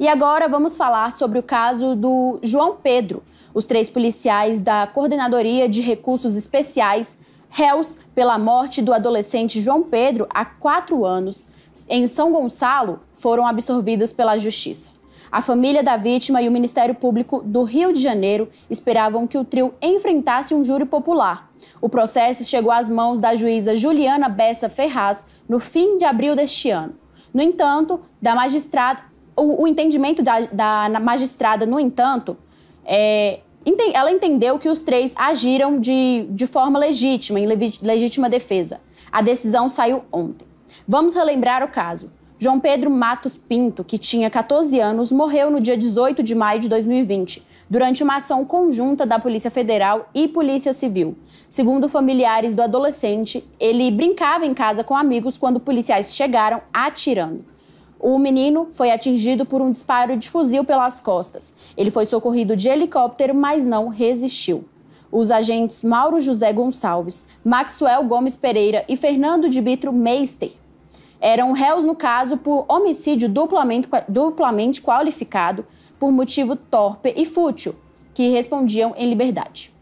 E agora vamos falar sobre o caso do João Pedro. Os três policiais da Coordenadoria de Recursos Especiais, réus pela morte do adolescente João Pedro há quatro anos, em São Gonçalo, foram absorvidos pela Justiça. A família da vítima e o Ministério Público do Rio de Janeiro esperavam que o trio enfrentasse um júri popular. O processo chegou às mãos da juíza Juliana Bessa Ferraz no fim de abril deste ano. No entanto, da magistrada o, o entendimento da, da, magistrada, no entanto, é, ente, ela entendeu que os três agiram de, de forma legítima, em legítima defesa. A decisão saiu ontem. Vamos relembrar o caso. João Pedro Matos Pinto, que tinha 14 anos, morreu no dia 18 de maio de 2020, durante uma ação conjunta da Polícia Federal e Polícia Civil. Segundo familiares do adolescente, ele brincava em casa com amigos quando policiais chegaram atirando. O menino foi atingido por um disparo de fuzil pelas costas. Ele foi socorrido de helicóptero, mas não resistiu. Os agentes Mauro José Gonçalves, Maxwell Gomes Pereira e Fernando de Bitro Meister eram réus no caso por homicídio duplamente, duplamente qualificado por motivo torpe e fútil, que respondiam em liberdade.